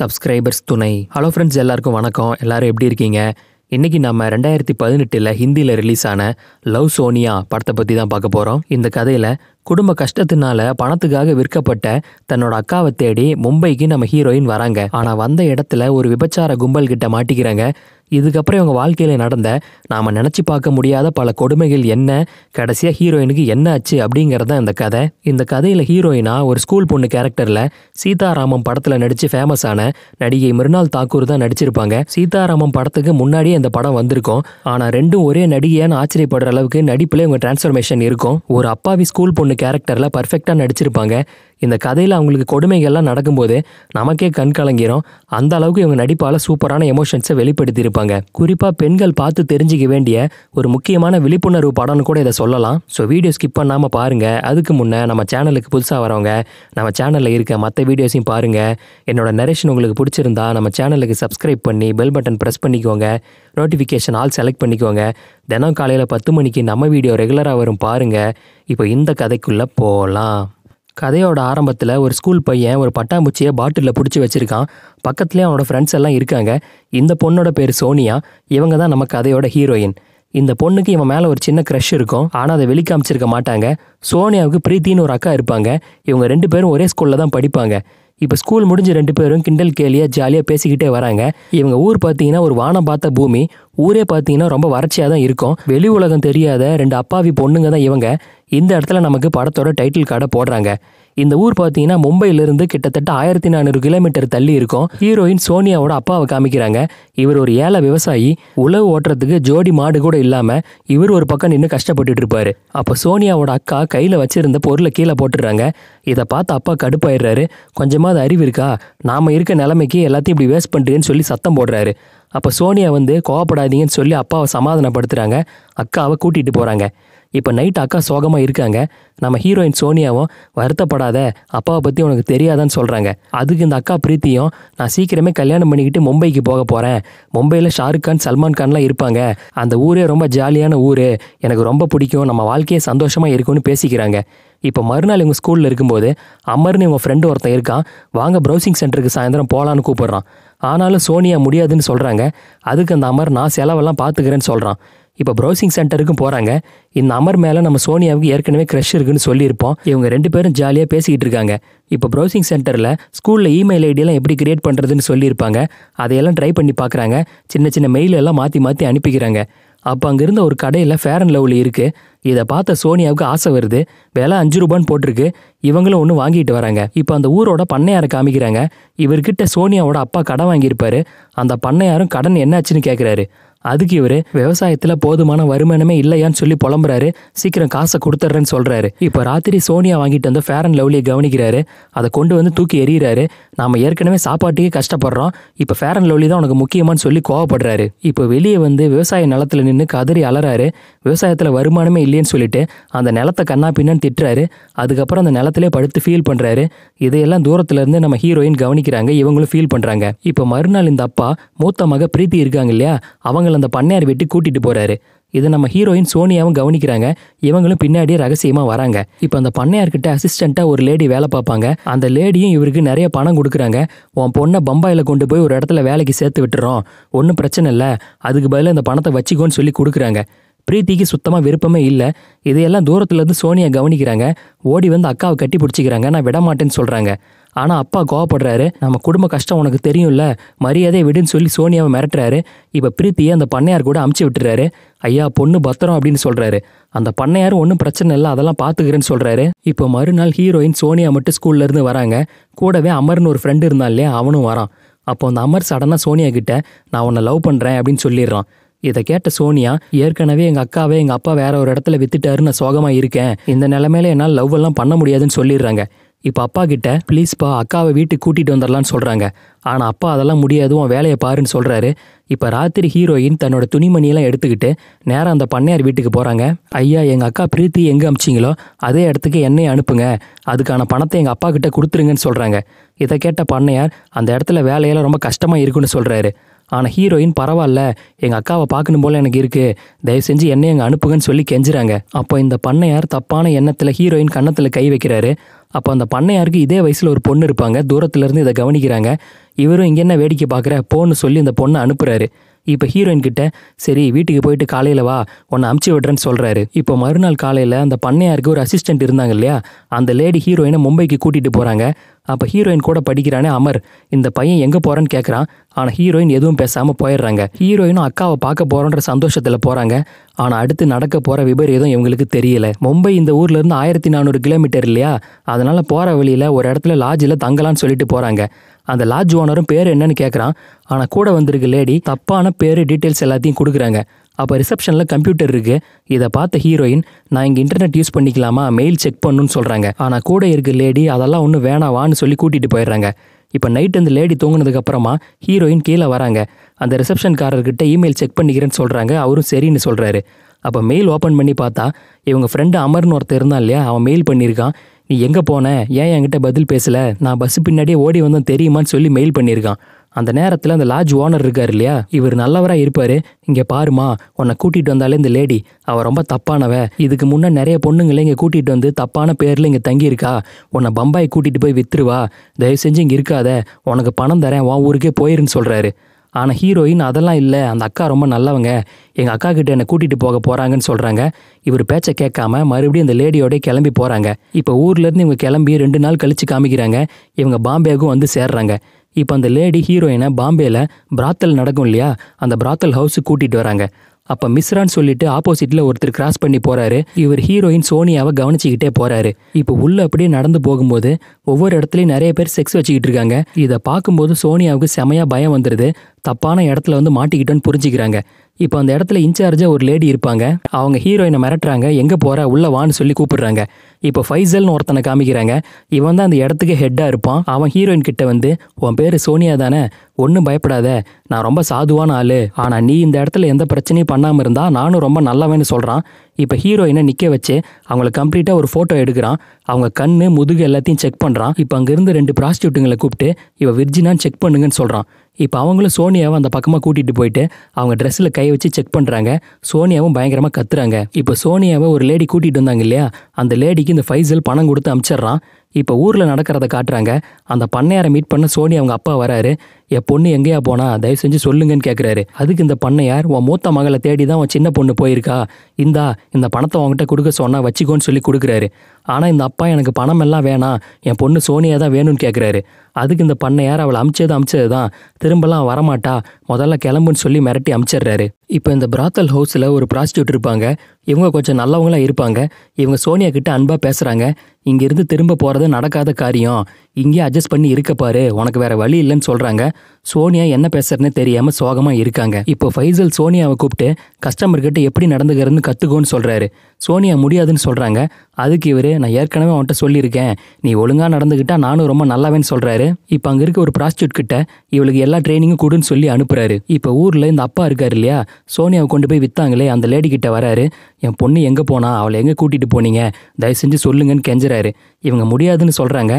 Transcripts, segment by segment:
subscribers துணை hello friends எல்லாருக்கும் வணக்கம் எல்லாரும் எப்படி இருக்கீங்க இன்றைக்கி நம்ம ரெண்டாயிரத்தி பதினெட்டில் ஹிந்தியில் ரிலீஸ் ஆன லவ் சோனியா படத்தை பற்றி தான் பார்க்க போகிறோம் இந்த கதையில் குடும்ப கஷ்டத்தினால பணத்துக்காக விற்கப்பட்ட தன்னோட அக்காவை தேடி மும்பைக்கு நம்ம ஹீரோயின் வராங்க ஆனால் வந்த இடத்துல ஒரு விபச்சார கும்பல் கிட்ட மாட்டிக்கிறாங்க இதுக்கப்புறம் இவங்க வாழ்க்கையில் நடந்த நாம் நினச்சி பார்க்க முடியாத பல கொடுமைகள் என்ன கடைசியாக ஹீரோயினுக்கு என்ன ஆச்சு அப்படிங்கிறத இந்த கதை இந்த கதையில் ஹீரோயினா ஒரு ஸ்கூல் பொண்ணு கேரக்டரில் சீதாராமம் படத்தில் நடித்து ஃபேமஸ் ஆன நடிகை மிருனால் தாக்கூர் தான் நடிச்சிருப்பாங்க சீதாராமம் படத்துக்கு முன்னாடியே இந்த படம் வந்திருக்கும் ஆனால் ரெண்டும் ஒரே நடிகையான ஆச்சரியப்படுற அளவுக்கு நடிப்பில் இவங்க டிரான்ஸ்ஃபர்மேஷன் இருக்கும் ஒரு அப்பாவி ஸ்கூல் பொண்ணு கேரக்டரில் பர்ஃபெக்டாக நடிச்சிருப்பாங்க இந்த கதையில் அவங்களுக்கு கொடுமைகள்லாம் நடக்கும்போது நமக்கே கண் கலங்கிரும் அந்த அளவுக்கு இவங்க நடிப்பால் சூப்பரான எமோஷன்ஸை வெளிப்படுத்தியிருப்பாங்க குறிப்பாக பெண்கள் பார்த்து தெரிஞ்சிக்க வேண்டிய ஒரு முக்கியமான விழிப்புணர்வு படம்னு கூட இதை சொல்லலாம் ஸோ வீடியோ ஸ்கிப் பண்ணாமல் பாருங்கள் அதுக்கு முன்னே நம்ம சேனலுக்கு புதுசாக வரவங்க நம்ம சேனலில் இருக்க மற்ற வீடியோஸையும் பாருங்கள் என்னோட நரேஷன் உங்களுக்கு பிடிச்சிருந்தா நம்ம சேனலுக்கு சப்ஸ்கிரைப் பண்ணி பெல் பட்டன் ப்ரெஸ் பண்ணிக்கோங்க நோட்டிஃபிகேஷன் ஆல் செலக்ட் பண்ணிக்கோங்க தினம் காலையில் பத்து மணிக்கு நம்ம வீடியோ ரெகுலராக வரும் பாருங்கள் இப்போ இந்த கதைக்குள்ளே போகலாம் கதையோட ஆரம்பத்தில் ஒரு ஸ்கூல் பையன் ஒரு பட்டாம்பூச்சியை பாட்டிலில் பிடிச்சி வச்சுருக்கான் பக்கத்துலேயே அவனோட ஃப்ரெண்ட்ஸ் எல்லாம் இருக்காங்க இந்த பொண்ணோட பேர் சோனியா இவங்க தான் நம்ம கதையோட ஹீரோயின் இந்த பொண்ணுக்கு இவன் மேலே ஒரு சின்ன க்ரஷ் இருக்கும் ஆனால் அதை வெளிக்காமிச்சிருக்க மாட்டாங்க சோனியாவுக்கு பிரீத்தின்னு ஒரு அக்கா இருப்பாங்க இவங்க ரெண்டு பேரும் ஒரே ஸ்கூலில் தான் படிப்பாங்க இப்போ ஸ்கூல் முடிஞ்சு ரெண்டு பேரும் கிண்டல் கேலியாக ஜாலியாக பேசிக்கிட்டே வராங்க இவங்க ஊர் பார்த்தீங்கன்னா ஒரு வானம் பார்த்த பூமி ஊரே பார்த்தீங்கன்னா ரொம்ப வறட்சியாக தான் இருக்கும் வெளி உலகம் தெரியாத ரெண்டு அப்பாவி பொண்ணுங்க தான் இவங்க இந்த இடத்துல நமக்கு படத்தோட டைட்டில் கார்டை போடுறாங்க இந்த ஊர் பார்த்தீங்கன்னா மும்பையிலிருந்து கிட்டத்தட்ட ஆயிரத்தி நானூறு கிலோமீட்டர் தள்ளி இருக்கும் ஹீரோயின் சோனியாவோட அப்பாவை காமிக்கிறாங்க இவர் ஒரு ஏழை விவசாயி உழவு ஓட்டுறதுக்கு ஜோடி மாடு கூட இல்லாமல் இவர் ஒரு பக்கம் நின்று கஷ்டப்பட்டுட்டு இருப்பாரு அப்போ சோனியாவோட அக்கா கையில் வச்சிருந்த பொருளை கீழே போட்டுடுறாங்க இதை பார்த்து அப்பா கடுப்பாயிடுறாரு கொஞ்சமாவது அறிவு இருக்கா நாம் இருக்க நிலைமைக்கு எல்லாத்தையும் இப்படி வேஸ்ட் பண்ணுறேன்னு சொல்லி சத்தம் போடுறாரு அப்போ சோனியா வந்து கோவப்படாதீங்கன்னு சொல்லி அப்பாவை சமாதானப்படுத்துகிறாங்க அக்காவை கூட்டிகிட்டு போகிறாங்க இப்போ நைட் அக்கா சோகமாக இருக்காங்க நம்ம ஹீரோயின் சோனியாவும் வருத்தப்படாத அப்பாவை பற்றி உனக்கு தெரியாதான்னு சொல்கிறாங்க அதுக்கு இந்த அக்கா பிரீத்தியும் நான் சீக்கிரமே கல்யாணம் பண்ணிக்கிட்டு மும்பைக்கு போக போகிறேன் மும்பையில் ஷாருக் கான் சல்மான் கான்லாம் இருப்பாங்க அந்த ஊரே ரொம்ப ஜாலியான ஊர் எனக்கு ரொம்ப பிடிக்கும் நம்ம வாழ்க்கையே சந்தோஷமாக இருக்கும்னு பேசிக்கிறாங்க இப்போ மறுநாள் இவங்க ஸ்கூலில் இருக்கும்போது அமர்னு இவங்க ஃப்ரெண்டு ஒருத்தன் இருக்கான் வாங்க ப்ரௌசிங் சென்டருக்கு சாயந்தரம் போகலான்னு கூப்பிட்றான் ஆனாலும் சோனியா முடியாதுன்னு சொல்கிறாங்க அதுக்கு அந்த அமர் நான் செலவெல்லாம் பார்த்துக்கிறேன்னு சொல்கிறான் இப்போ ப்ரௌசிங் சென்டருக்கும் போகிறாங்க இந்த அமர் மேலே நம்ம சோனியாவுக்கு ஏற்கனவே க்ரஷ் இருக்குன்னு சொல்லியிருப்போம் இவங்க ரெண்டு பேரும் ஜாலியாக பேசிக்கிட்டு இருக்காங்க இப்போ ப்ரௌசிங் சென்டரில் ஸ்கூலில் இமெயில் ஐடியெல்லாம் எப்படி கிரியேட் பண்ணுறதுன்னு சொல்லியிருப்பாங்க அதையெல்லாம் ட்ரை பண்ணி பார்க்குறாங்க சின்ன சின்ன மெயில் எல்லாம் மாற்றி மாற்றி அனுப்பிக்கிறாங்க அப்போ அங்கேருந்த ஒரு கடையில் ஃபேர் அண்ட் லவ்லி இருக்குது இதை பார்த்த சோனியாவுக்கு ஆசை வருது விலை அஞ்சு ரூபான்னு போட்டிருக்கு இவங்களும் ஒன்று வாங்கிட்டு வராங்க இப்போ அந்த ஊரோட பண்ணையாரை காமிக்கிறாங்க இவர்கிட்ட சோனியாவோட அப்பா கடன் வாங்கியிருப்பாரு அந்த பண்ணையாரும் கடன் என்னாச்சுன்னு கேட்குறாரு அதுக்கு இவர் விவசாயத்தில் போதுமான வருமானமே இல்லையான்னு சொல்லி புலம்புறாரு சீக்கிரம் காசை கொடுத்துட்றேன்னு சொல்கிறாரு இப்போ ராத்திரி சோனியா வாங்கிட்டு வந்து ஃபேர் அண்ட் லவ்லியை கவனிக்கிறாரு அதை கொண்டு வந்து தூக்கி எறிகிறாரு நாம ஏற்கனவே சாப்பாட்டுக்கே கஷ்டப்படுறோம் இப்போ ஃபேர் அண்ட் லவ்லி தான் உனக்கு முக்கியமானு சொல்லி கோவப்படுறாரு இப்போ வெளியே வந்து விவசாய நிலத்தில் நின்று கதறி அலறாரு விவசாயத்தில் வருமானமே இல்லைன்னு சொல்லிட்டு அந்த நிலத்தை கண்ணா பின்னான்னு திட்டுறாரு அதுக்கப்புறம் அந்த நிலத்திலே படுத்து ஃபீல் பண்ணுறாரு இதையெல்லாம் தூரத்துலேருந்து நம்ம ஹீரோயின் கவனிக்கிறாங்க இவங்களும் ஃபீல் பண்ணுறாங்க இப்போ மறுநாள் இந்த அப்பா மூத்த மக பிரீத்தி இருக்காங்க இல்லையா அவங்கள அந்த பண்ணையார் வெட்டி கூட்டிகிட்டு போகிறாரு இதை நம்ம ஹீரோயின் சோனியாவும் கவனிக்கிறாங்க இவங்களும் பின்னாடியே ரகசியமாக வராங்க இப்போ அந்த பண்ணையார்கிட்ட அசிஸ்டண்ட்டாக ஒரு லேடி வேலை பார்ப்பாங்க அந்த லேடியும் இவருக்கு நிறைய பணம் கொடுக்குறாங்க உன் பொண்ணை பம்பாயில் கொண்டு போய் ஒரு இடத்துல வேலைக்கு சேர்த்து விட்டுறோம் ஒன்றும் பிரச்சனை இல்லை அதுக்கு பதிலாக இந்த பணத்தை வச்சுக்கோன்னு சொல்லி கொடுக்குறாங்க பிரீத்திக்கு சுத்தமாக விருப்பமே இல்லை இதையெல்லாம் தூரத்துலேருந்து சோனியா கவனிக்கிறாங்க ஓடி வந்து அக்காவை கட்டி பிடிச்சிக்கிறாங்க நான் விடமாட்டேன்னு சொல்கிறாங்க ஆனால் அப்பா கோவப்படுறாரு நம்ம குடும்ப கஷ்டம் உனக்கு தெரியும்ல மரியாதை விடுன்னு சொல்லி சோனியாவை மிரட்டுறாரு இப்போ பிரீத்தியை அந்த பண்ணையார் கூட அமுச்சு விட்டுறாரு ஐயா பொண்ணு பத்திரம் அப்படின்னு சொல்கிறாரு அந்த பண்ணையாரும் ஒன்றும் பிரச்சனை இல்லை அதெல்லாம் பார்த்துக்கிறேன்னு சொல்கிறாரு இப்போ மறுநாள் ஹீரோயின் சோனியா மட்டும் ஸ்கூல்லேருந்து வராங்க கூடவே அமர்னு ஒரு ஃப்ரெண்டு இருந்தாலே இல்லையா அவனும் வரான் அப்போ அந்த அமர் சடனாக சோனியா கிட்ட நான் உன்னை லவ் பண்ணுறேன் அப்படின்னு சொல்லிடுறான் இதை கேட்ட சோனியா ஏற்கனவே எங்க அக்காவே எங்க அப்பா வேற ஒரு இடத்துல வித்துட்டாருன்னு சோகமா இருக்கேன் இந்த நிலைமையில என்னால் லவ் எல்லாம் பண்ண முடியாதுன்னு சொல்லிடுறாங்க இப்போ அப்பா கிட்ட ப்ளீஸ்ப்பா அக்காவை வீட்டுக்கு கூட்டிகிட்டு வந்துடலான்னு சொல்கிறாங்க ஆனால் அப்பா அதெல்லாம் முடியாது உன் வேலையை பாருன்னு சொல்கிறாரு இப்போ ராத்திரி ஹீரோயின் தன்னோட துணிமணியெல்லாம் எடுத்துக்கிட்டு நேரம் அந்த பண்ணையார் வீட்டுக்கு போகிறாங்க ஐயா எங்கள் அக்கா பிரீத்தி எங்கே அமிச்சிங்களோ அதே இடத்துக்கு என்னையை அனுப்புங்க அதுக்கான பணத்தை எங்கள் அப்பா கிட்ட கொடுத்துருங்கன்னு சொல்கிறாங்க இதை கேட்ட பண்ணையார் அந்த இடத்துல வேலையெல்லாம் ரொம்ப கஷ்டமாக இருக்குன்னு சொல்றாரு ஆனால் ஹீரோயின் பரவாயில்ல எங்கள் அக்காவை பார்க்கணும் போல் எனக்கு இருக்குது தயவு செஞ்சு என்னை எங்கள் அனுப்புங்கன்னு சொல்லி கெஞ்சுறாங்க அப்போ இந்த பண்ணையார் தப்பான எண்ணத்தில் ஹீரோயின் கன்னத்தில் கை வைக்கிறாரு அப்போ அந்த பண்ணையாருக்கு இதே வயசில் ஒரு பொண்ணு இருப்பாங்க தூரத்துலேருந்து இதை கவனிக்கிறாங்க இவரும் இங்கே என்ன வேடிக்கை பார்க்குற போன்னு சொல்லி இந்த பொண்ணை அனுப்புகிறாரு இப்போ ஹீரோயின் கிட்ட சரி வீட்டுக்கு போயிட்டு காலையில் வா உன்னை அமுச்சு விடுறேன்னு சொல்கிறாரு இப்போ மறுநாள் காலையில் அந்த பண்ணையாருக்கு ஒரு அசிஸ்டன்ட் இருந்தாங்க இல்லையா அந்த லேடி ஹீரோயினை மும்பைக்கு கூட்டிகிட்டு போகிறாங்க அப்போ ஹீரோயின் கூட படிக்கிறானே அமர் இந்த பையன் எங்கே போகிறான்னு கேட்குறான் ஆனால் ஹீரோயின் எதுவும் பேசாமல் போயிடுறாங்க ஹீரோயினும் அக்காவை பார்க்க போகிறோன்ற சந்தோஷத்தில் போகிறாங்க ஆனால் அடுத்து நடக்க போகிற விபரீதம் இவங்களுக்கு தெரியல மும்பை இந்த ஊர்லேருந்து ஆயிரத்தி நானூறு கிலோமீட்டர் இல்லையா அதனால் போகிற வழியில் ஒரு இடத்துல லாட்ஜில் தங்கலான்னு சொல்லிட்டு போகிறாங்க அந்த லாட்ஜ் ஓனரும் பேர் என்னன்னு கேட்குறான் ஆனால் கூட வந்திருக்க லேடி தப்பான பேர் டீட்டெயில்ஸ் எல்லாத்தையும் கொடுக்குறாங்க அப்போ ரிசப்ஷனில் கம்ப்யூட்டர் இருக்குது இதை பார்த்த ஹீரோயின் நான் இங்கே இன்டர்நெட் யூஸ் பண்ணிக்கலாமா மெயில் செக் பண்ணுன்னு சொல்கிறாங்க ஆனால் கூட இருக்க லேடி அதெல்லாம் ஒன்றும் வேணாவான்னு சொல்லி கூட்டிகிட்டு போயிடுறாங்க இப்போ நைட் அந்த லேடி தூங்கினதுக்கப்புறமா ஹீரோயின் கீழே வராங்க அந்த ரிசப்ஷன்காரர்கிட்ட இமெயில் செக் பண்ணிக்கிறேன்னு சொல்கிறாங்க அவரும் சரின்னு சொல்கிறாரு அப்போ மெயில் ஓப்பன் பண்ணி பார்த்தா இவங்க ஃப்ரெண்டு அமர்னு ஒருத்தர் இருந்தான் இல்லையா அவன் மெயில் பண்ணியிருக்கான் நீ எங்கே போன ஏன் என்கிட்ட பதில் பேசலை நான் பஸ் பின்னாடியே ஓடி வந்தோம் தெரியுமான்னு சொல்லி மெயில் பண்ணியிருக்கான் அந்த நேரத்தில் அந்த லாட்ஜ் ஓனர் இருக்கார் இல்லையா இவர் நல்லவராக இருப்பார் இங்கே பாருமா உன்னை கூட்டிகிட்டு வந்தாலே இந்த லேடி அவள் ரொம்ப தப்பானவ இதுக்கு முன்னே நிறைய பொண்ணுங்களை இங்கே கூட்டிகிட்டு வந்து தப்பான பேரில் இங்கே தங்கியிருக்கா உன்னை பம்பாய் கூட்டிகிட்டு போய் வித்துருவா தயவு செஞ்சு இங்கே இருக்காத உனக்கு பணம் தரேன் உன் ஊருக்கே போயிருன்னு சொல்கிறாரு ஆனால் ஹீரோயின் அதெல்லாம் இல்லை அந்த அக்கா ரொம்ப நல்லவங்க எங்கள் அக்கா கிட்ட என்னை கூட்டிகிட்டு போக போகிறாங்கன்னு சொல்கிறாங்க இவர் பேச்சை கேட்காம மறுபடியும் இந்த லேடியோட கிளம்பி போகிறாங்க இப்போ ஊர்லேருந்து இவங்க கிளம்பி ரெண்டு நாள் கழித்து காமிக்கிறாங்க இவங்க பாம்பேக்கும் வந்து சேர்றாங்க இப்போ அந்த லேடி ஹீரோயினை பாம்பேயில் பிராத்தல் நடக்கும் இல்லையா அந்த பிராத்தல் ஹவுஸுக்கு கூட்டிகிட்டு வராங்க அப்போ மிஸ்ரான்னு சொல்லிட்டு ஆப்போசிட்டில் ஒருத்தர் கிராஸ் பண்ணி போகிறாரு இவர் ஹீரோயின் சோனியாவை கவனிச்சிக்கிட்டே போகிறாரு இப்போ உள்ளே அப்படியே நடந்து போகும்போது ஒவ்வொரு இடத்துலையும் நிறைய பேர் செக்ஸ் வச்சுக்கிட்டு இருக்காங்க இதை பார்க்கும்போது சோனியாவுக்கு செமையா பயம் வந்துடுது தப்பான இடத்துல வந்து மாட்டிக்கிட்டோன்னு புரிஞ்சுக்கிறாங்க இப்போ அந்த இடத்துல இன்சார்ஜாக ஒரு லேடி இருப்பாங்க அவங்க ஹீரோயினை மிரட்டுறாங்க எங்கே போகிற உள்ள வான்னு சொல்லி கூப்பிடுறாங்க இப்போ ஃபைசல்னு ஒருத்தனை காமிக்கிறாங்க இவன் தான் அந்த இடத்துக்கு ஹெட்டாக இருப்பான் அவன் ஹீரோயின் கிட்ட வந்து உன் பேர் சோனியா தானே ஒன்றும் பயப்படாத நான் ரொம்ப சாதுவான ஆள் ஆனால் நீ இந்த இடத்துல எந்த பிரச்சனையும் பண்ணாமல் இருந்தால் நானும் ரொம்ப நல்லவன்னு சொல்கிறான் இப்போ ஹீரோயினை நிற்க வச்சு அவங்கள கம்ப்ளீட்டாக ஒரு ஃபோட்டோ எடுக்கிறான் அவங்க கண் முதுகு எல்லாத்தையும் செக் பண்ணுறான் இப்போ அங்கேருந்து ரெண்டு ப்ராஸ்டியூட்டுங்களை கூப்பிட்டு இவன் விர்ஜினான்னு செக் பண்ணுங்கன்னு சொல்கிறான் இப்போ அவங்களும் சோனியாவை அந்த பக்கமாக கூட்டிகிட்டு போயிட்டு அவங்க ட்ரெஸ்ஸில் கை வச்சு செக் பண்ணுறாங்க சோனியாவும் பயங்கரமாக கத்துறாங்க இப்போ சோனியாவை ஒரு லேடி கூட்டிகிட்டு வந்தாங்க இல்லையா அந்த லேடிக்கு இந்த ஃபைசல் பணம் கொடுத்து அமிச்சிடுறான் இப்போ ஊரில் நடக்கிறத காட்டுறாங்க அந்த பண்ணையாரை மீட் பண்ண சோனி அவங்க அப்பா வராரு என் பொண்ணு எங்கேயா போனா தயவு செஞ்சு சொல்லுங்கன்னு கேட்குறாரு அதுக்கு இந்த பண்ணையார் உன் மூத்த மகளை தேடி தான் உன் சின்ன பொண்ணு போயிருக்கா இந்தா இந்த பணத்தை அவங்ககிட்ட கொடுக்க சொன்னால் வச்சுக்கோன்னு சொல்லி கொடுக்குறாரு ஆனால் இந்த அப்பா எனக்கு பணம் எல்லாம் வேணாம் என் பொண்ணு சோனியா தான் வேணும்னு கேட்குறாரு அதுக்கு இந்த யார் அவளை அமிச்சது அமிச்சது தான் திரும்பலாம் வரமாட்டா முதல்ல கிளம்புன்னு சொல்லி மிரட்டி அமிச்சிடுறாரு இப்போ இந்த பிராத்தல் ஹவுஸில் ஒரு ப்ராஸ்டியூட் இருப்பாங்க இவங்க கொஞ்சம் நல்லவங்களாம் இருப்பாங்க இவங்க சோனியா கிட்ட அன்பாக பேசுகிறாங்க இங்கேருந்து திரும்ப போகிறது நடக்காத காரியம் இங்கேயே அட்ஜஸ்ட் பண்ணி இருக்க பாரு உனக்கு வேற வழி இல்லைன்னு சொல்கிறாங்க சோனியா என்ன பேசுறதுன்னு தெரியாமல் சோகமாக இருக்காங்க இப்போ ஃபைசல் சோனியாவை கூப்பிட்டு கஸ்டமர்கிட்ட எப்படி நடந்துக்கிறதுன்னு கற்றுக்கோன்னு சொல்கிறாரு சோனியா முடியாதுன்னு சொல்கிறாங்க அதுக்கு இவர் நான் ஏற்கனவே அவன்கிட்ட சொல்லியிருக்கேன் நீ ஒழுங்காக நடந்துக்கிட்டால் நானும் ரொம்ப நல்லாவேன்னு சொல்கிறாரு இப்போ அங்கே இருக்க ஒரு ப்ராஸ்டியூட் கிட்ட இவளுக்கு எல்லா ட்ரைனிங்கும் கொடுன்னு சொல்லி அனுப்புறாரு இப்போ ஊரில் இந்த அப்பா இருக்காரு இல்லையா சோனியாவை கொண்டு போய் விற்றாங்களே அந்த லேடி கிட்ட வராரு என் பொண்ணு எங்கே போனா அவளை எங்கே கூட்டிகிட்டு போனீங்க தயவு செஞ்சு சொல்லுங்கன்னு கெஞ்சுறாரு இவங்க முடியாதுன்னு சொல்கிறாங்க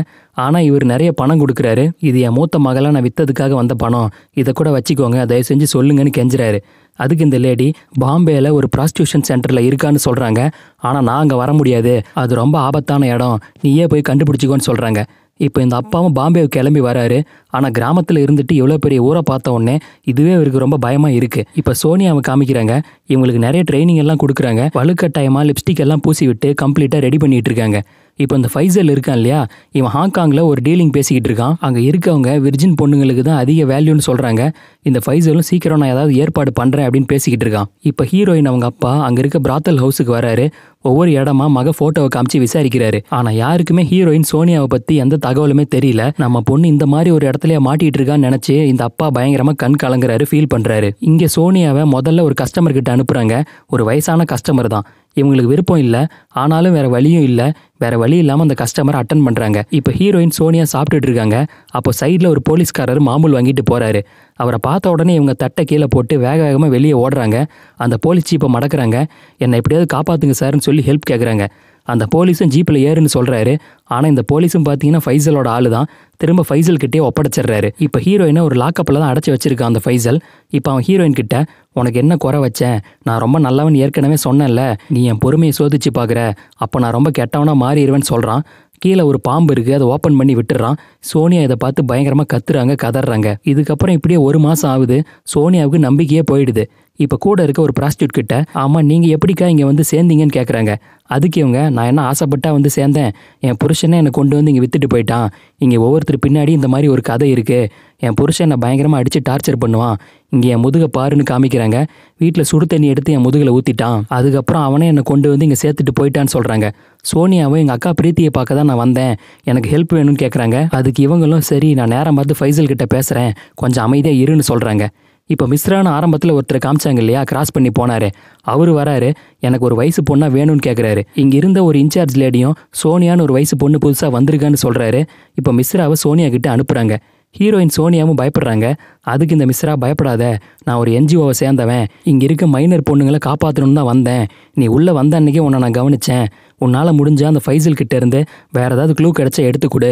ஆனால் இவர் நிறைய பணம் கொடுக்குறாரு இது என் மூத்த மகளாக நான் விற்றதுக்காக வந்த பணம் இதை கூட வச்சுக்கோங்க தயவு செஞ்சு சொல்லுங்கன்னு கெஞ்சுறாரு அதுக்கு இந்த லேடி பாம்பேயில் ஒரு ப்ராஸ்டியூஷன் சென்டரில் இருக்கான்னு சொல்கிறாங்க ஆனால் நான் அங்கே வர முடியாது அது ரொம்ப ஆபத்தான இடம் நீயே போய் கண்டுபிடிச்சிக்கோன்னு சொல்கிறாங்க இப்போ இந்த அப்பாவும் பாம்பே கிளம்பி வராரு ஆனால் கிராமத்தில் இருந்துட்டு எவ்வளோ பெரிய ஊரை பார்த்த உடனே இதுவே இவருக்கு ரொம்ப பயமாக இருக்குது இப்போ சோனியாவை காமிக்கிறாங்க இவங்களுக்கு நிறைய ட்ரைனிங் எல்லாம் கொடுக்குறாங்க வலுக்கட்டாயமாக லிப்ஸ்டிக் எல்லாம் பூசி விட்டு கம்ப்ளீட்டாக ரெடி பண்ணிகிட்டு இருக்காங்க இப்போ இந்த ஃபைசல் இருக்கான் இல்லையா இவன் ஹாங்காங்கில் ஒரு டீலிங் பேசிக்கிட்டு இருக்கான் அங்கே இருக்கவங்க விர்ஜின் பொண்ணுங்களுக்கு தான் அதிக வேல்யூன்னு சொல்கிறாங்க இந்த ஃபைசலும் சீக்கிரம் நான் ஏதாவது ஏற்பாடு பண்ணுறேன் அப்படின்னு பேசிக்கிட்டு இருக்கான் இப்போ ஹீரோயின் அவங்க அப்பா அங்கே இருக்க பிராத்தல் ஹவுஸுக்கு வராரு ஒவ்வொரு இடமா மக ஃபோட்டோவை காமிச்சு விசாரிக்கிறாரு ஆனால் யாருக்குமே ஹீரோயின் சோனியாவை பற்றி எந்த தகவலுமே தெரியல நம்ம பொண்ணு இந்த மாதிரி ஒரு இடத்துல மாட்டிகிட்டு இருக்கான்னு நினச்சி இந்த அப்பா பயங்கரமாக கண் கலங்குறாரு ஃபீல் பண்ணுறாரு இங்கே சோனியாவை முதல்ல ஒரு கஸ்டமர் கிட்ட அனுப்புகிறாங்க ஒரு வயசான கஸ்டமர் தான் இவங்களுக்கு விருப்பம் இல்லை ஆனாலும் வேறு வழியும் இல்லை வேறு வழி இல்லாமல் அந்த கஸ்டமர் அட்டன் பண்ணுறாங்க இப்போ ஹீரோயின் சோனியா சாப்பிட்டுட்டு இருக்காங்க அப்போ சைடில் ஒரு போலீஸ்காரர் மாமூல் வாங்கிட்டு போகிறாரு அவரை பார்த்த உடனே இவங்க தட்டை கீழே போட்டு வேக வேகமாக வெளியே ஓடுறாங்க அந்த போலீஸ் சீப்பை மடக்கிறாங்க என்னை எப்படியாவது காப்பாற்றுங்க சார்னு சொல்லி ஹெல்ப் கேட்குறாங்க அந்த போலீஸும் ஜீப்பில் ஏறுன்னு சொல்கிறாரு ஆனால் இந்த போலீஸும் பார்த்தீங்கன்னா ஃபைசலோட ஆள் தான் திரும்ப ஃபைசல் கிட்டே ஒப்படைச்சிடுறாரு இப்போ ஹீரோயினை ஒரு லாக்கப்பில் தான் அடைச்சி வச்சிருக்கான் அந்த ஃபைசல் இப்போ அவன் ஹீரோயின் கிட்ட உனக்கு என்ன குறை வச்சேன் நான் ரொம்ப நல்லவன் ஏற்கனவே சொன்னேன்ல நீ என் பொறுமையை சோதிச்சு பார்க்குற அப்போ நான் ரொம்ப கெட்டவனாக மாறிடுவேன்னு சொல்கிறான் கீழே ஒரு பாம்பு இருக்குது அதை ஓப்பன் பண்ணி விட்டுறான் சோனியா இதை பார்த்து பயங்கரமாக கத்துறாங்க கதறாங்க இதுக்கப்புறம் இப்படியே ஒரு மாதம் ஆகுது சோனியாவுக்கு நம்பிக்கையே போயிடுது இப்போ கூட இருக்க ஒரு ப்ராஸ்டியூட் கிட்ட ஆமாம் நீங்கள் எப்படிக்கா இங்கே வந்து சேர்ந்தீங்கன்னு கேட்குறாங்க அதுக்கு இவங்க நான் என்ன ஆசைப்பட்டா வந்து சேர்ந்தேன் என் புருஷனே என்னை கொண்டு வந்து இங்கே வித்துட்டு போயிட்டான் இங்கே ஒவ்வொருத்தர் பின்னாடி இந்த மாதிரி ஒரு கதை இருக்குது என் புருஷன் என்னை பயங்கரமாக அடித்து டார்ச்சர் பண்ணுவான் இங்கே என் முதுகை பாருன்னு காமிக்கிறாங்க வீட்டில் சுடு தண்ணி எடுத்து என் முதுகில் ஊற்றிட்டான் அதுக்கப்புறம் அவனே என்னை கொண்டு வந்து இங்கே சேர்த்துட்டு போயிட்டான்னு சொல்கிறாங்க சோனியாவும் எங்கள் அக்கா பிரீத்தியை பார்க்க தான் நான் வந்தேன் எனக்கு ஹெல்ப் வேணும்னு கேட்குறாங்க அதுக்கு இவங்களும் சரி நான் நேரம் பார்த்து ஃபைசல் கிட்ட பேசுகிறேன் கொஞ்சம் அமைதியாக இருன்னு சொல்கிறாங்க இப்போ மிஸ்ரான ஆரம்பத்தில் ஒருத்தர் காமிச்சாங்க இல்லையா கிராஸ் பண்ணி போனாரு அவர் வராரு எனக்கு ஒரு வயசு பொண்ணாக வேணும்னு கேட்குறாரு இங்கே இருந்த ஒரு இன்சார்ஜ் லேடியும் சோனியான்னு ஒரு வயசு பொண்ணு புதுசாக வந்திருக்கான்னு சொல்கிறாரு இப்போ மிஸ்ராவை சோனியா கிட்ட அனுப்புகிறாங்க ஹீரோயின் சோனியாவும் பயப்படுறாங்க அதுக்கு இந்த மிஸ்ரா பயப்படாத நான் ஒரு என்ஜிஓவை சேர்ந்தவன் இங்கே இருக்க மைனர் பொண்ணுங்களை காப்பாற்றணும்னு தான் வந்தேன் நீ உள்ளே வந்த அன்னைக்கே உன்னை நான் கவனித்தேன் உன்னால் முடிஞ்ச அந்த ஃபைசல் கிட்ட இருந்து வேற ஏதாவது க்ளூ கிடைச்சா எடுத்துக்கொடு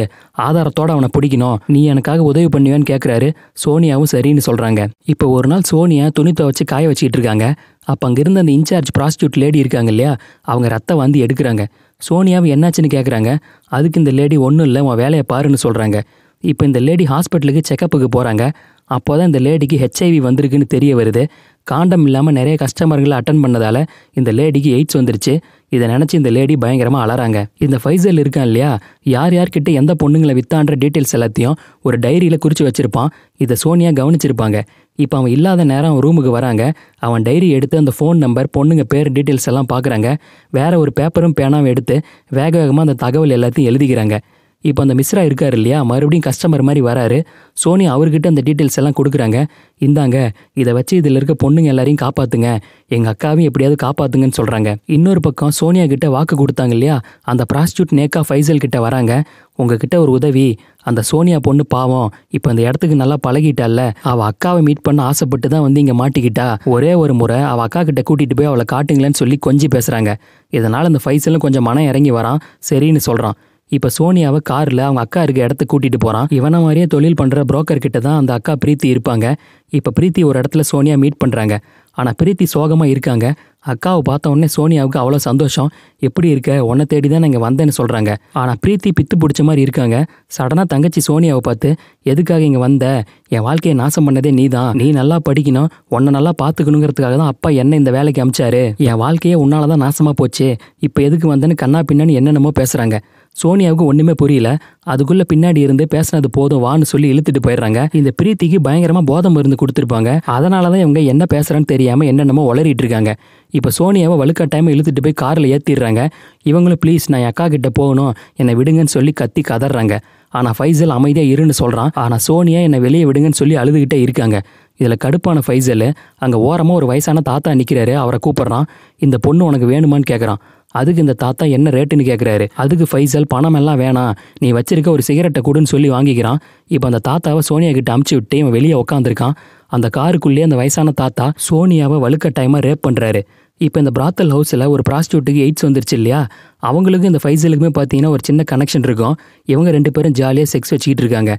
ஆதாரத்தோட அவனை பிடிக்கணும் நீ எனக்காக உதவி பண்ணுவேன்னு கேட்கிறாரு சோனியாவும் சரின்னு சொல்கிறாங்க இப்போ ஒரு நாள் சோனியா துணி துவச்சு காய வச்சுக்கிட்டு இருக்காங்க அப்போ அங்கேருந்து அந்த இன்சார்ஜ் ப்ராஸ்டியூட் லேடி இருக்காங்க இல்லையா அவங்க ரத்தம் வந்து எடுக்கிறாங்க சோனியாவை என்னாச்சுன்னு கேட்குறாங்க அதுக்கு இந்த லேடி ஒன்றும் இல்லை உன் வேலையை பாருன்னு சொல்கிறாங்க இப்போ இந்த லேடி ஹாஸ்பிட்டலுக்கு செக்கப்புக்கு போகிறாங்க அப்போ தான் இந்த லேடிக்கு ஹெச்ஐவி வந்திருக்குன்னு தெரிய வருது காண்டம் இல்லாமல் நிறைய கஸ்டமர்களை அட்டன் பண்ணதால் இந்த லேடிக்கு எய்ட்ஸ் வந்துருச்சு இதை நினச்சி இந்த லேடி பயங்கரமாக அலறாங்க இந்த ஃபைசல் இருக்கான் இல்லையா யார் யார்கிட்ட எந்த பொண்ணுங்களை வித்தான்ற டீட்டெயில்ஸ் எல்லாத்தையும் ஒரு டைரியில் குறித்து வச்சுருப்பான் இதை சோனியா கவனிச்சிருப்பாங்க இப்போ அவன் இல்லாத நேரம் அவன் ரூமுக்கு வராங்க அவன் டைரி எடுத்து அந்த ஃபோன் நம்பர் பொண்ணுங்க பேர் டீட்டெயில்ஸ் எல்லாம் பார்க்குறாங்க வேற ஒரு பேப்பரும் பேனாவும் எடுத்து வேக வேகமாக அந்த தகவல் எல்லாத்தையும் எழுதிக்கிறாங்க இப்போ அந்த மிஸ்ரா இருக்கார் இல்லையா மறுபடியும் கஸ்டமர் மாதிரி வராரு சோனி அவர்கிட்ட அந்த டீட்டெயில்ஸ் எல்லாம் கொடுக்குறாங்க இந்தாங்க இதை வச்சு இதில் இருக்க பொண்ணுங்க எல்லாரையும் காப்பாற்றுங்க எங்கள் அக்காவையும் எப்படியாவது காப்பாத்துங்கன்னு சொல்கிறாங்க இன்னொரு பக்கம் சோனியா கிட்ட வாக்கு கொடுத்தாங்க இல்லையா அந்த ப்ராஸ்டியூட் நேக்கா ஃபைசல் கிட்ட வராங்க உங்ககிட்ட ஒரு உதவி அந்த சோனியா பொண்ணு பாவம் இப்போ அந்த இடத்துக்கு நல்லா பழகிட்டால அவள் அக்காவை மீட் பண்ண ஆசைப்பட்டு தான் வந்து இங்கே மாட்டிக்கிட்டா ஒரே ஒரு முறை அவள் அக்கா கிட்ட கூட்டிகிட்டு போய் அவளை காட்டுங்களேன்னு சொல்லி கொஞ்சி பேசுகிறாங்க இதனால் அந்த ஃபைசலும் கொஞ்சம் மனம் இறங்கி வரான் சரின்னு சொல்கிறான் இப்போ சோனியாவை காரில் அவங்க அக்கா இருக்க இடத்த கூட்டிகிட்டு போகிறான் இவனை மாதிரியே தொழில் பண்ணுற புரோக்கர் கிட்ட தான் அந்த அக்கா பிரீத்தி இருப்பாங்க இப்போ பிரீத்தி ஒரு இடத்துல சோனியா மீட் பண்ணுறாங்க ஆனால் பிரீத்தி சோகமாக இருக்காங்க அக்காவை பார்த்த உடனே சோனியாவுக்கு அவ்வளோ சந்தோஷம் எப்படி இருக்க உன்னை தேடி தான் நாங்கள் வந்தேன்னு சொல்கிறாங்க ஆனால் பிரீத்தி பித்து பிடிச்ச மாதிரி இருக்காங்க சடனாக தங்கச்சி சோனியாவை பார்த்து எதுக்காக இங்கே வந்த என் வாழ்க்கையை நாசம் பண்ணதே நீ தான் நீ நல்லா படிக்கணும் உன்னை நல்லா பார்த்துக்கணுங்கிறதுக்காக தான் அப்பா என்ன இந்த வேலைக்கு அமிச்சாரு என் வாழ்க்கையே உன்னால தான் நாசமாக போச்சு இப்போ எதுக்கு வந்தேன்னு கண்ணா பின்னன்னு என்னென்னமோ பேசுகிறாங்க சோனியாவுக்கு ஒன்றுமே புரியல அதுக்குள்ளே பின்னாடி இருந்து பேசினது போதும் வான்னு சொல்லி இழுத்துட்டு போயிடுறாங்க இந்த பிரீத்திக்கு பயங்கரமாக போதம் மருந்து கொடுத்துருப்பாங்க அதனாலதான் தான் இவங்க என்ன பேசுகிறான்னு தெரியாமல் என்னென்னமோ உளறிட்டு இருக்காங்க இப்போ சோனியாவை வலுக்கட்டாயமாக இழுத்துட்டு போய் காரில் ஏற்றிடுறாங்க இவங்களும் ப்ளீஸ் நான் அக்கா கிட்ட போகணும் என்னை விடுங்கன்னு சொல்லி கத்தி கதறாங்க ஆனால் ஃபைசல் அமைதியாக இருன்னு சொல்கிறான் ஆனால் சோனியா என்னை வெளியே விடுங்கன்னு சொல்லி அழுதுகிட்டே இருக்காங்க இதில் கடுப்பான ஃபைசல் அங்கே ஓரமாக ஒரு வயசான தாத்தா நிற்கிறாரு அவரை கூப்பிட்றான் இந்த பொண்ணு உனக்கு வேணுமான்னு கேட்குறான் அதுக்கு இந்த தாத்தா என்ன ரேட்டுன்னு கேட்குறாரு அதுக்கு ஃபைசல் பணம் எல்லாம் வேணாம் நீ வச்சிருக்க ஒரு சிகரெட்டை கொடுன்னு சொல்லி வாங்கிக்கிறான் இப்போ அந்த தாத்தாவை சோனியா கிட்ட அமுச்சு விட்டு இவன் வெளியே உட்காந்துருக்கான் அந்த காருக்குள்ளேயே அந்த வயசான தாத்தா சோனியாவை டைமாக ரேப் பண்ணுறாரு இப்போ இந்த பிராத்தல் ஹவுஸில் ஒரு ப்ராஸ்டியூட்டுக்கு எய்ட்ஸ் வந்துருச்சு இல்லையா அவங்களுக்கும் இந்த ஃபைசலுக்குமே பார்த்தீங்கன்னா ஒரு சின்ன கனெக்ஷன் இருக்கும் இவங்க ரெண்டு பேரும் ஜாலியாக செக்ஸ் வச்சுக்கிட்டு இருக்காங்க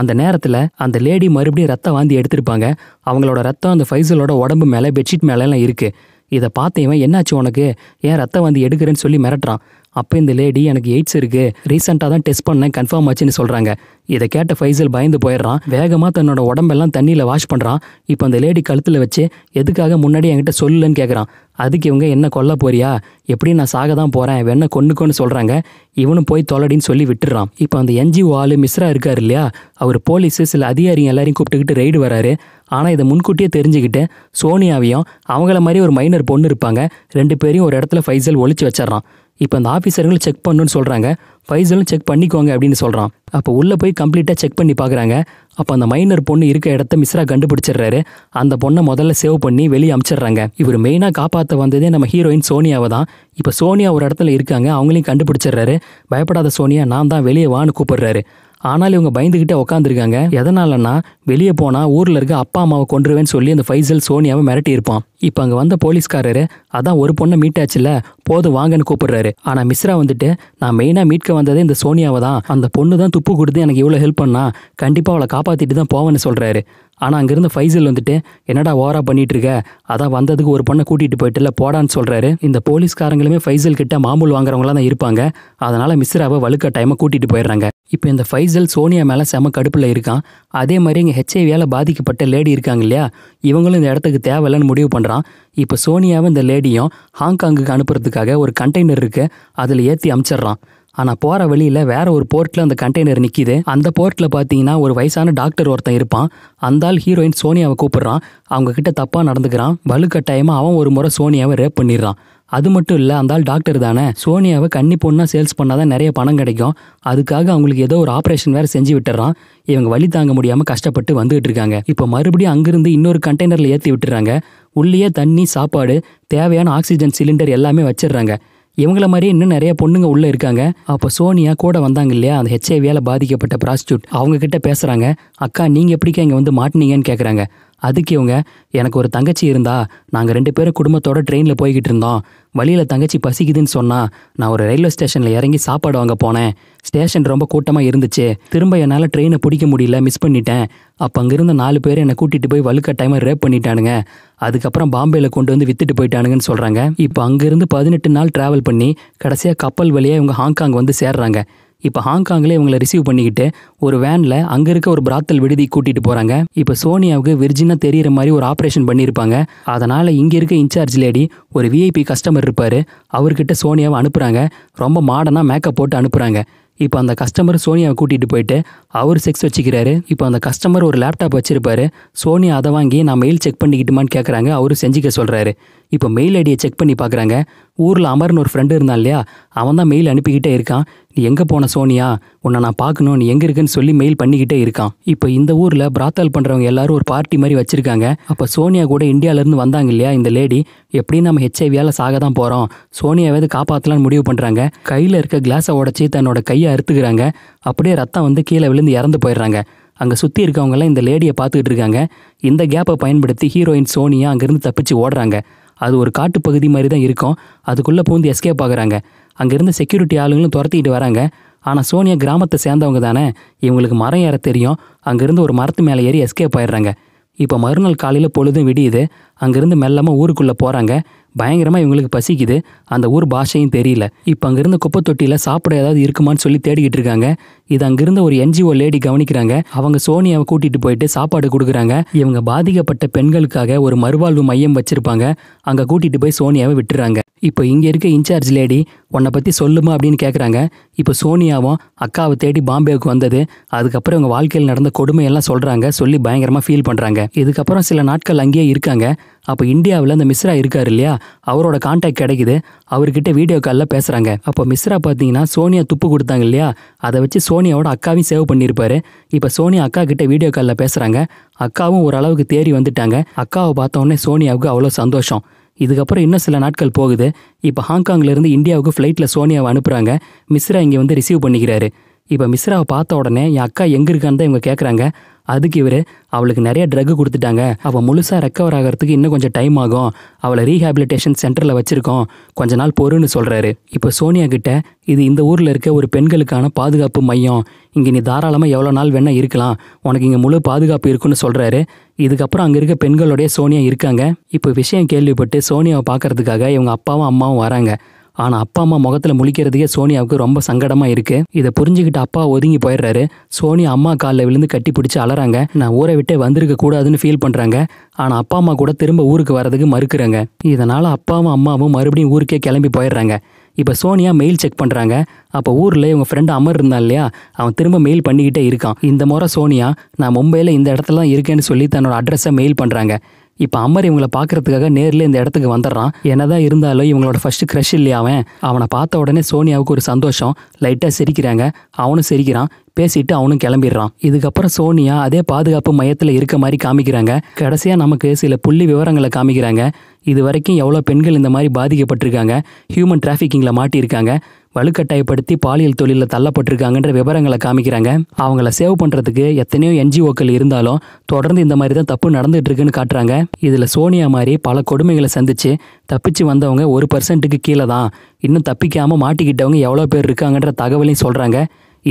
அந்த நேரத்தில் அந்த லேடி மறுபடியும் ரத்தம் வாந்தி எடுத்திருப்பாங்க அவங்களோட ரத்தம் அந்த ஃபைசலோட உடம்பு மேலே பெட்ஷீட் மேலெலாம் இருக்குது இதை பார்த்த இவன் என்னாச்சு உனக்கு ஏன் ரத்தம் வந்து எடுக்கிறேன்னு சொல்லி மிரட்டுறான் அப்போ இந்த லேடி எனக்கு எய்ட்ஸ் இருக்கு ரீசெண்டாக தான் டெஸ்ட் பண்ணேன் கன்ஃபார்ம் ஆச்சுன்னு சொல்கிறாங்க இதை கேட்ட ஃபைசல் பயந்து போயிடுறான் வேகமாக தன்னோட உடம்பெல்லாம் தண்ணியில் வாஷ் பண்ணுறான் இப்போ அந்த லேடி கழுத்தில் வச்சு எதுக்காக முன்னாடி என்கிட்ட சொல்லுன்னு கேட்குறான் அதுக்கு இவங்க என்ன கொல்ல போறியா எப்படி நான் சாக தான் போகிறேன் வேணா கொண்டுக்கோன்னு சொல்கிறாங்க இவனும் போய் தொலடின்னு சொல்லி விட்டுறான் இப்போ அந்த என்ஜிஓ ஆள் மிஸ்ரா இருக்கார் இல்லையா அவர் போலீஸு சில அதிகாரிங்க எல்லாரையும் கூப்பிட்டுக்கிட்டு ரைடு வராரு ஆனால் இதை முன்கூட்டியே தெரிஞ்சுக்கிட்டு சோனியாவையும் அவங்கள மாதிரி ஒரு மைனர் பொண்ணு இருப்பாங்க ரெண்டு பேரையும் ஒரு இடத்துல ஃபைசல் ஒழிச்சு வச்சிடறான் இப்போ அந்த ஆஃபீஸர்கள் செக் பண்ணுன்னு சொல்கிறாங்க ஃபைசலும் செக் பண்ணிக்கோங்க அப்படின்னு சொல்கிறான் அப்போ உள்ளே போய் கம்ப்ளீட்டாக செக் பண்ணி பார்க்குறாங்க அப்போ அந்த மைனர் பொண்ணு இருக்க இடத்த மிஸ்ரா கண்டுபிடிச்சிடுறாரு அந்த பொண்ணை முதல்ல சேவ் பண்ணி வெளியே அமிச்சிடுறாங்க இவர் மெயினாக காப்பாற்ற வந்ததே நம்ம ஹீரோயின் சோனியாவை தான் இப்போ சோனியா ஒரு இடத்துல இருக்காங்க அவங்களையும் கண்டுபிடிச்சிடுறாரு பயப்படாத சோனியா நான் தான் வெளியே வான்னு கூப்பிடுறாரு ஆனால் இவங்க பயந்துகிட்டே உட்காந்துருக்காங்க எதனாலன்னா வெளியே போனால் ஊரில் இருக்க அப்பா அம்மாவை கொண்டுருவேன்னு சொல்லி அந்த ஃபைசல் சோனியாவை மிரட்டி இருப்பான் இப்போ அங்கே வந்த போலீஸ்காரரு அதான் ஒரு பொண்ணை மீட் ஆச்சுல போதும் வாங்கன்னு கூப்பிடுறாரு ஆனால் மிஸ்ரா வந்துட்டு நான் மெயினாக மீட்க வந்ததே இந்த சோனியாவை தான் அந்த பொண்ணு தான் துப்பு கொடுத்து எனக்கு இவ்வளோ ஹெல்ப் பண்ணா கண்டிப்பாக அவளை காப்பாற்றிட்டு தான் போவேன்னு சொல்கிறாரு ஆனால் அங்கேருந்து ஃபைசல் வந்துட்டு என்னடா ஓரா பண்ணிட்டு இருக்க அதான் வந்ததுக்கு ஒரு பொண்ணை கூட்டிகிட்டு போயிட்டுல போடான்னு சொல்கிறாரு இந்த போலீஸ்காரங்களுமே ஃபைசல் கிட்ட மாமூல் வாங்குறவங்களாம் தான் இருப்பாங்க அதனால் மிஸ்ராவை வழுக்க டைமை கூட்டிகிட்டு போயிடுறாங்க இப்போ இந்த ஃபைசல் சோனியா மேலே செம கடுப்பில் இருக்கான் அதே மாதிரி இங்கே ஹெச்ஐவியால் பாதிக்கப்பட்ட லேடி இருக்காங்க இல்லையா இவங்களும் இந்த இடத்துக்கு தேவையில்லைன்னு முடிவு பண்ணுறான் இப்போ சோனியாவும் இந்த லேடியும் ஹாங்காங்குக்கு அனுப்புறதுக்காக ஒரு கண்டெய்னர் இருக்குது அதில் ஏற்றி அமுச்சிட்றான் ஆனால் போகிற வழியில் வேற ஒரு போர்ட்டில் அந்த கண்டெய்னர் நிற்கிது அந்த போர்ட்டில் பார்த்தீங்கன்னா ஒரு வயசான டாக்டர் ஒருத்தன் இருப்பான் அந்த ஆள் ஹீரோயின் சோனியாவை கூப்பிட்றான் அவங்க கிட்ட தப்பாக நடந்துக்கிறான் வலுக்கட்டாயமாக அவன் ஒரு முறை சோனியாவை ரேப் பண்ணிடுறான் அது மட்டும் இல்லை அந்த ஆள் டாக்டர் தானே சோனியாவை கன்னி பொண்ணாக சேல்ஸ் பண்ணால் தான் நிறைய பணம் கிடைக்கும் அதுக்காக அவங்களுக்கு ஏதோ ஒரு ஆப்ரேஷன் வேறு செஞ்சு விட்டுறான் இவங்க வழி தாங்க முடியாமல் கஷ்டப்பட்டு வந்துகிட்டு இருக்காங்க இப்போ மறுபடியும் அங்கிருந்து இன்னொரு கண்டெய்னரில் ஏற்றி விட்டுறாங்க உள்ளேயே தண்ணி சாப்பாடு தேவையான ஆக்சிஜன் சிலிண்டர் எல்லாமே வச்சிடுறாங்க இவங்கள மாதிரி இன்னும் நிறைய பொண்ணுங்க உள்ளே இருக்காங்க அப்போ சோனியா கூட வந்தாங்க இல்லையா அந்த ஹெச்ஐவியால் பாதிக்கப்பட்ட ப்ராஸ்டியூட் அவங்க கிட்ட பேசுகிறாங்க அக்கா நீங்கள் எப்படிக்கா இங்கே வந்து மாட்டினீங்கன்னு கேட்குறாங்க அதுக்கு இவங்க எனக்கு ஒரு தங்கச்சி இருந்தா நாங்கள் ரெண்டு பேரும் குடும்பத்தோட ட்ரெயினில் போய்கிட்டு இருந்தோம் வழியில் தங்கச்சி பசிக்குதுன்னு சொன்னால் நான் ஒரு ரயில்வே ஸ்டேஷனில் இறங்கி சாப்பாடு வாங்க போனேன் ஸ்டேஷன் ரொம்ப கூட்டமாக இருந்துச்சு திரும்ப என்னால் ட்ரெயினை பிடிக்க முடியல மிஸ் பண்ணிட்டேன் அப்போ அங்கேருந்து நாலு பேர் என்னை கூட்டிகிட்டு போய் டைமை ரேப் பண்ணிட்டானுங்க அதுக்கப்புறம் பாம்பேயில் கொண்டு வந்து வித்துட்டு போயிட்டானுங்கன்னு சொல்கிறாங்க இப்போ அங்கேருந்து பதினெட்டு நாள் ட்ராவல் பண்ணி கடைசியாக கப்பல் வழியாக இவங்க ஹாங்காங் வந்து சேர்றாங்க இப்போ ஹாங்காங்கில் இவங்களை ரிசீவ் பண்ணிக்கிட்டு ஒரு வேனில் அங்கே இருக்க ஒரு பிராத்தல் விடுதி கூட்டிகிட்டு போகிறாங்க இப்போ சோனியாவுக்கு விர்ஜினா தெரிகிற மாதிரி ஒரு ஆப்ரேஷன் பண்ணியிருப்பாங்க அதனால் இங்கே இருக்க இன்சார்ஜ் லேடி ஒரு விஐபி கஸ்டமர் இருப்பார் அவர்கிட்ட சோனியாவை அனுப்புகிறாங்க ரொம்ப மாடனாக மேக்கப் போட்டு அனுப்புகிறாங்க இப்போ அந்த கஸ்டமர் சோனியாவை கூட்டிகிட்டு போயிட்டு அவர் செக்ஸ் வச்சுக்கிறாரு இப்போ அந்த கஸ்டமர் ஒரு லேப்டாப் வச்சிருப்பாரு சோனியா அதை வாங்கி நான் மெயில் செக் பண்ணிக்கிட்டுமான்னு கேட்குறாங்க அவரு செஞ்சுக்க சொல்கிறாரு இப்போ மெயில் ஐடியை செக் பண்ணி பார்க்குறாங்க ஊரில் அமர்னு ஒரு ஃப்ரெண்டு இருந்தான் இல்லையா அவன் தான் மெயில் அனுப்பிக்கிட்டே இருக்கான் நீ எங்கே போன சோனியா உன்னை நான் பார்க்கணும் நீ எங்கே இருக்குன்னு சொல்லி மெயில் பண்ணிக்கிட்டே இருக்கான் இப்போ இந்த ஊரில் பிராத்தல் பண்ணுறவங்க எல்லாரும் ஒரு பார்ட்டி மாதிரி வச்சுருக்காங்க அப்போ சோனியா கூட இந்தியாவிலேருந்து வந்தாங்க இல்லையா இந்த லேடி எப்படி நம்ம ஹெச்ஐவியால் சாக தான் போகிறோம் சோனியாவது காப்பாற்றலான்னு முடிவு பண்ணுறாங்க கையில் இருக்க கிளாஸை உடச்சி தன்னோட கையை அறுத்துக்கிறாங்க அப்படியே ரத்தம் வந்து கீழே விழுந்து இறந்து போயிடுறாங்க அங்கே சுற்றி இருக்கவங்கெல்லாம் இந்த லேடியை பார்த்துக்கிட்டு இருக்காங்க இந்த கேப்பை பயன்படுத்தி ஹீரோயின் சோனியா அங்கேருந்து தப்பிச்சு ஓடுறாங்க அது ஒரு காட்டுப்பகுதி பகுதி மாதிரி தான் இருக்கும் அதுக்குள்ளே பூந்து எஸ்கேப் ஆகுறாங்க அங்கேருந்து செக்யூரிட்டி ஆளுங்களும் துரத்திக்கிட்டு வராங்க ஆனால் சோனியா கிராமத்தை சேர்ந்தவங்க தானே இவங்களுக்கு மரம் ஏற தெரியும் அங்கேருந்து ஒரு மரத்து மேலே ஏறி எஸ்கேப் ஆயிடுறாங்க இப்போ மறுநாள் காலையில் பொழுதும் விடியுது அங்கேருந்து மெல்லமாக ஊருக்குள்ளே போகிறாங்க பயங்கரமாக இவங்களுக்கு பசிக்குது அந்த ஊர் பாஷையும் தெரியல இப்போ அங்கேருந்து குப்பை தொட்டியில் சாப்பிட ஏதாவது இருக்குமான்னு சொல்லி தேடிக்கிட்டு இருக்காங்க இது அங்கிருந்த ஒரு என்ஜிஓ லேடி கவனிக்கிறாங்க அவங்க சோனியாவை கூட்டிகிட்டு போயிட்டு சாப்பாடு கொடுக்குறாங்க இவங்க பாதிக்கப்பட்ட பெண்களுக்காக ஒரு மறுவாழ்வு மையம் வச்சிருப்பாங்க அங்கே கூட்டிகிட்டு போய் சோனியாவை விட்டுறாங்க இப்போ இங்கே இருக்க இன்சார்ஜ் லேடி உன்னை பற்றி சொல்லுமா அப்படின்னு கேட்குறாங்க இப்போ சோனியாவும் அக்காவை தேடி பாம்பேவுக்கு வந்தது அதுக்கப்புறம் இவங்க வாழ்க்கையில் நடந்த கொடுமையெல்லாம் சொல்கிறாங்க சொல்லி பயங்கரமாக ஃபீல் பண்ணுறாங்க இதுக்கப்புறம் சில நாட்கள் அங்கேயே இருக்காங்க அப்போ இந்தியாவில் அந்த மிஸ்ரா இருக்கார் இல்லையா அவரோட கான்டாக்ட் கிடைக்குது அவர்கிட்ட வீடியோ காலில் பேசுகிறாங்க அப்போ மிஸ்ரா பார்த்தீங்கன்னா சோனியா துப்பு கொடுத்தாங்க இல்லையா அதை வச்சு சோனியாவோட அக்காவையும் சேவ் பண்ணியிருப்பாரு இப்போ சோனியா அக்கா கிட்ட வீடியோ காலில் பேசுகிறாங்க அக்காவும் ஓரளவுக்கு தேறி வந்துட்டாங்க அக்காவை பார்த்தோன்னே சோனியாவுக்கு அவ்வளோ சந்தோஷம் இதுக்கப்புறம் இன்னும் சில நாட்கள் போகுது இப்போ ஹாங்காங்லேருந்து இந்தியாவுக்கு ஃப்ளைட்டில் சோனியாவை அனுப்புகிறாங்க மிஸ்ரா இங்கே வந்து ரிசீவ் பண்ணிக்கிறாரு இப்போ மிஸ்ராவை பார்த்த உடனே என் அக்கா எங்கே இருக்கான்னு தான் இவங்க கேட்குறாங்க அதுக்கு இவர் அவளுக்கு நிறைய ட்ரக் கொடுத்துட்டாங்க அவள் முழுசாக ரெக்கவர் ஆகிறதுக்கு இன்னும் கொஞ்சம் டைம் ஆகும் அவளை ரீஹாபிலிட்டேஷன் சென்டரில் வச்சுருக்கோம் கொஞ்ச நாள் பொறுன்னு சொல்கிறாரு இப்போ சோனியா கிட்ட இது இந்த ஊரில் இருக்க ஒரு பெண்களுக்கான பாதுகாப்பு மையம் இங்கே நீ தாராளமாக எவ்வளோ நாள் வேணால் இருக்கலாம் உனக்கு இங்கே முழு பாதுகாப்பு இருக்குன்னு சொல்கிறாரு இதுக்கப்புறம் அங்கே இருக்க பெண்களுடைய சோனியா இருக்காங்க இப்போ விஷயம் கேள்விப்பட்டு சோனியாவை பார்க்கறதுக்காக இவங்க அப்பாவும் அம்மாவும் வராங்க ஆனால் அப்பா அம்மா முகத்தில் முழிக்கிறதுக்கே சோனியாவுக்கு ரொம்ப சங்கடமாக இருக்குது இதை புரிஞ்சுக்கிட்டு அப்பா ஒதுங்கி போயிடுறாரு சோனியா அம்மா காலில் விழுந்து கட்டி பிடிச்சி அலறாங்க நான் ஊரை விட்டே வந்திருக்க கூடாதுன்னு ஃபீல் பண்ணுறாங்க ஆனால் அப்பா அம்மா கூட திரும்ப ஊருக்கு வரதுக்கு மறுக்கிறாங்க இதனால் அப்பாவும் அம்மாவும் மறுபடியும் ஊருக்கே கிளம்பி போயிடுறாங்க இப்போ சோனியா மெயில் செக் பண்ணுறாங்க அப்போ ஊரில் இவங்க ஃப்ரெண்டு அமர் இருந்தான் இல்லையா அவன் திரும்ப மெயில் பண்ணிக்கிட்டே இருக்கான் இந்த முறை சோனியா நான் மும்பையில் இந்த இடத்துல இருக்கேன்னு சொல்லி தன்னோட அட்ரஸை மெயில் பண்ணுறாங்க இப்போ அமர் இவங்களை பார்க்கறதுக்காக நேரில் இந்த இடத்துக்கு வந்துடுறான் என்னதான் இருந்தாலும் இவங்களோட ஃபர்ஸ்ட் க்ரஷ் இல்லையா அவன் அவனை பார்த்த உடனே சோனியாவுக்கு ஒரு சந்தோஷம் லைட்டாக சிரிக்கிறாங்க அவனும் சிரிக்கிறான் பேசிட்டு அவனும் கிளம்பிடுறான் இதுக்கப்புறம் சோனியா அதே பாதுகாப்பு மையத்தில் இருக்க மாதிரி காமிக்கிறாங்க கடைசியாக நமக்கு சில புள்ளி விவரங்களை காமிக்கிறாங்க இது வரைக்கும் எவ்வளோ பெண்கள் இந்த மாதிரி பாதிக்கப்பட்டிருக்காங்க ஹியூமன் டிராஃபிக்கிங்கில் மாட்டியிருக்காங்க வலுக்கட்டாயப்படுத்தி பாலியல் தொழிலில் தள்ளப்பட்டிருக்காங்கன்ற விவரங்களை காமிக்கிறாங்க அவங்கள சேவ் பண்ணுறதுக்கு எத்தனையோ என்ஜிஓக்கள் இருந்தாலும் தொடர்ந்து இந்த மாதிரி தான் தப்பு நடந்துட்டு இருக்குன்னு காட்டுறாங்க இதில் சோனியா மாதிரி பல கொடுமைகளை சந்திச்சு தப்பிச்சு வந்தவங்க ஒரு பர்சன்ட்டுக்கு கீழே தான் இன்னும் தப்பிக்காமல் மாட்டிக்கிட்டவங்க எவ்வளோ பேர் இருக்காங்கன்ற தகவலையும் சொல்கிறாங்க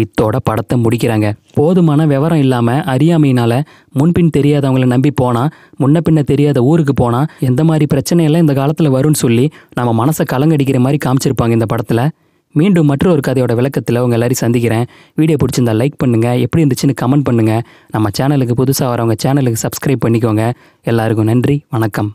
இத்தோட படத்தை முடிக்கிறாங்க போதுமான விவரம் இல்லாமல் அறியாமையினால் முன்பின் தெரியாதவங்களை நம்பி போனால் முன்ன பின்ன தெரியாத ஊருக்கு போனால் எந்த மாதிரி பிரச்சனையெல்லாம் இந்த காலத்தில் வரும்னு சொல்லி நம்ம மனசை கலங்கடிக்கிற மாதிரி காமிச்சிருப்பாங்க இந்த படத்தில் மீண்டும் மற்றொரு கதையோட விளக்கத்தில் உங்கள் எல்லாரையும் சந்திக்கிறேன் வீடியோ பிடிச்சிருந்தா லைக் பண்ணுங்கள் எப்படி இருந்துச்சுன்னு கமெண்ட் பண்ணுங்கள் நம்ம சேனலுக்கு புதுசாக வரவங்க சேனலுக்கு சப்ஸ்கிரைப் பண்ணிக்கோங்க எல்லாருக்கும் நன்றி வணக்கம்